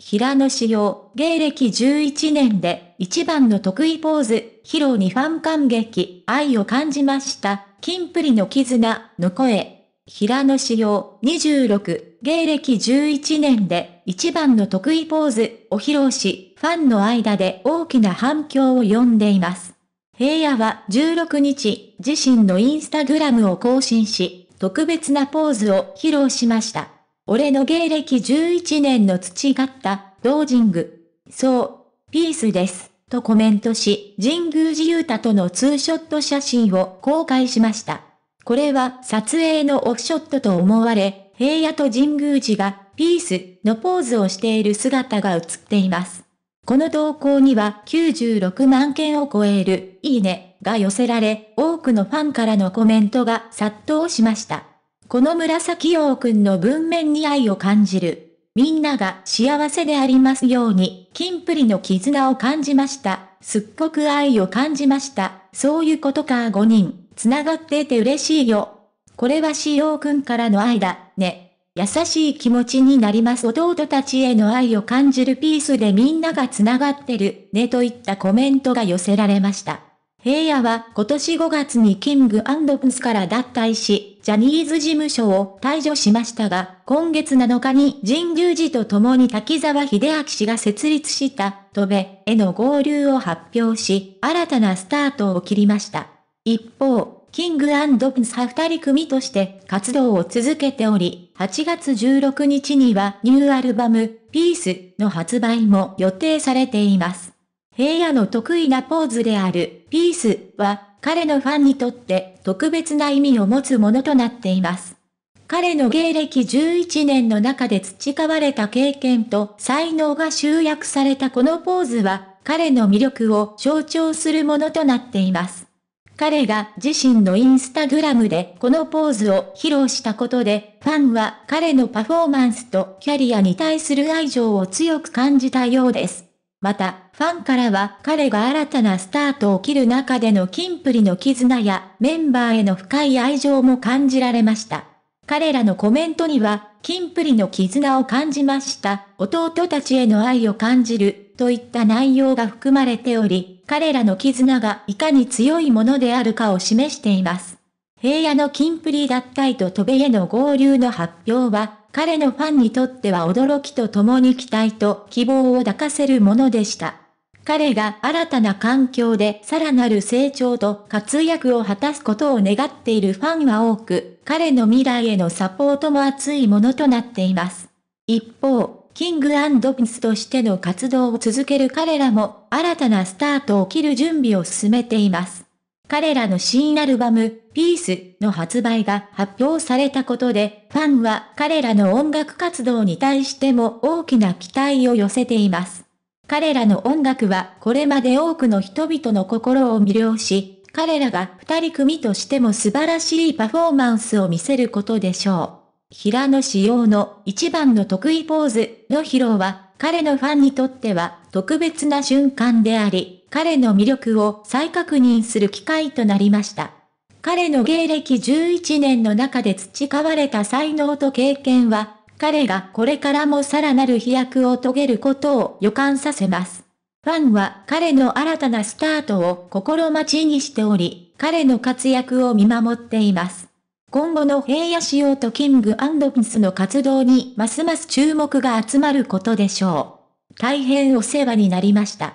平野紫耀、芸歴11年で、一番の得意ポーズ、披露にファン感激、愛を感じました、金プリの絆、の声。平野紫耀、26、芸歴11年で、一番の得意ポーズ、を披露し、ファンの間で大きな反響を呼んでいます。平野は16日、自身のインスタグラムを更新し、特別なポーズを披露しました。俺の芸歴11年の培った、同ージング。そう、ピースです。とコメントし、神宮寺勇太とのツーショット写真を公開しました。これは撮影のオフショットと思われ、平野と神宮寺がピースのポーズをしている姿が映っています。この投稿には96万件を超えるいいねが寄せられ、多くのファンからのコメントが殺到しました。この紫陽君の文面に愛を感じる。みんなが幸せでありますように、金プリの絆を感じました。すっごく愛を感じました。そういうことか5人、繋がってて嬉しいよ。これはしよくんからの愛だ、ね。優しい気持ちになります弟たちへの愛を感じるピースでみんなが繋がってる、ねといったコメントが寄せられました。平野は今年5月にキングプンスから脱退し、ジャニーズ事務所を退場しましたが、今月7日に神宮寺と共に滝沢秀明氏が設立した戸部への合流を発表し、新たなスタートを切りました。一方、キングプンス派二人組として活動を続けており、8月16日にはニューアルバム、ピースの発売も予定されています。平野の得意なポーズである、ピースは彼のファンにとって特別な意味を持つものとなっています。彼の芸歴11年の中で培われた経験と才能が集約されたこのポーズは、彼の魅力を象徴するものとなっています。彼が自身のインスタグラムでこのポーズを披露したことで、ファンは彼のパフォーマンスとキャリアに対する愛情を強く感じたようです。また、ファンからは彼が新たなスタートを切る中でのキンプリの絆やメンバーへの深い愛情も感じられました。彼らのコメントには、キンプリの絆を感じました、弟たちへの愛を感じる、といった内容が含まれており、彼らの絆がいかに強いものであるかを示しています。平野のキンプリ脱退と戸部への合流の発表は、彼のファンにとっては驚きと共に期待と希望を抱かせるものでした。彼が新たな環境でさらなる成長と活躍を果たすことを願っているファンは多く、彼の未来へのサポートも熱いものとなっています。一方、キングピスとしての活動を続ける彼らも、新たなスタートを切る準備を進めています。彼らの新アルバム、ピースの発売が発表されたことで、ファンは彼らの音楽活動に対しても大きな期待を寄せています。彼らの音楽はこれまで多くの人々の心を魅了し、彼らが二人組としても素晴らしいパフォーマンスを見せることでしょう。平野紫耀の一番の得意ポーズの披露は、彼のファンにとっては特別な瞬間であり、彼の魅力を再確認する機会となりました。彼の芸歴11年の中で培われた才能と経験は、彼がこれからもさらなる飛躍を遂げることを予感させます。ファンは彼の新たなスタートを心待ちにしており、彼の活躍を見守っています。今後の平野仕様とキングピンスの活動にますます注目が集まることでしょう。大変お世話になりました。